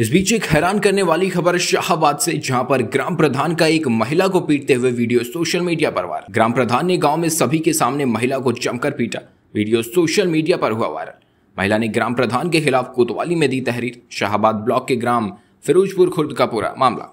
इस बीच एक हैरान करने वाली खबर शाहबाद से जहां पर ग्राम प्रधान का एक महिला को पीटते हुए वीडियो सोशल मीडिया पर वायरल ग्राम प्रधान ने गांव में सभी के सामने महिला को जमकर पीटा वीडियो सोशल मीडिया पर हुआ वायरल महिला ने ग्राम प्रधान के खिलाफ कोतवाली में दी तहरीर शाहबाद ब्लॉक के ग्राम फिरोजपुर खुर्द का पूरा मामला